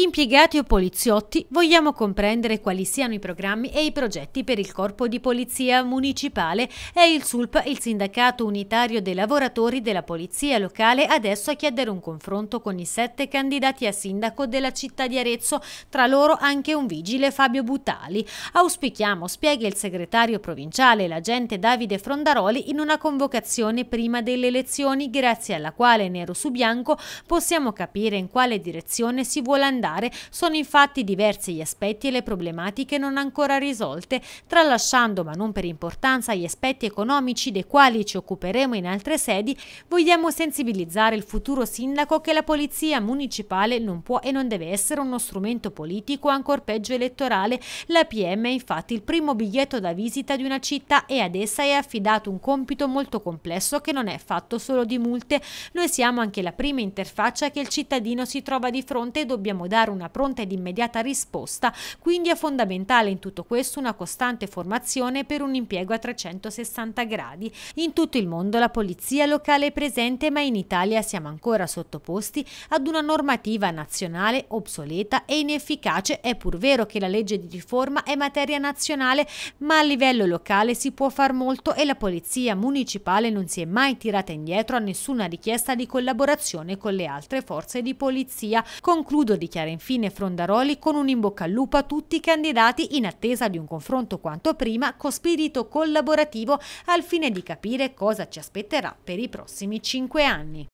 Impiegati o poliziotti, vogliamo comprendere quali siano i programmi e i progetti per il Corpo di Polizia Municipale e il SULP, il Sindacato Unitario dei Lavoratori della Polizia Locale, adesso a chiedere un confronto con i sette candidati a sindaco della città di Arezzo, tra loro anche un vigile Fabio Butali. Auspichiamo, spiega il segretario provinciale, l'agente Davide Frondaroli, in una convocazione prima delle elezioni, grazie alla quale, nero su bianco, possiamo capire in quale direzione si vuole andare particolare sono infatti diversi gli aspetti e le problematiche non ancora risolte, tralasciando ma non per importanza gli aspetti economici dei quali ci occuperemo in altre sedi, vogliamo sensibilizzare il futuro sindaco che la polizia municipale non può e non deve essere uno strumento politico, ancor peggio elettorale. La PM è infatti il primo biglietto da visita di una città e ad essa è affidato un compito molto complesso che non è fatto solo di multe. Noi siamo anche la prima interfaccia che il cittadino si trova di fronte e dobbiamo dare dare una pronta ed immediata risposta, quindi è fondamentale in tutto questo una costante formazione per un impiego a 360 gradi. In tutto il mondo la polizia locale è presente, ma in Italia siamo ancora sottoposti ad una normativa nazionale obsoleta e inefficace. È pur vero che la legge di riforma è materia nazionale, ma a livello locale si può far molto e la polizia municipale non si è mai tirata indietro a nessuna richiesta di collaborazione con le altre forze di polizia. Concludo dichiarando dichiara infine Frondaroli con un in bocca al lupo a tutti i candidati in attesa di un confronto quanto prima con spirito collaborativo al fine di capire cosa ci aspetterà per i prossimi cinque anni.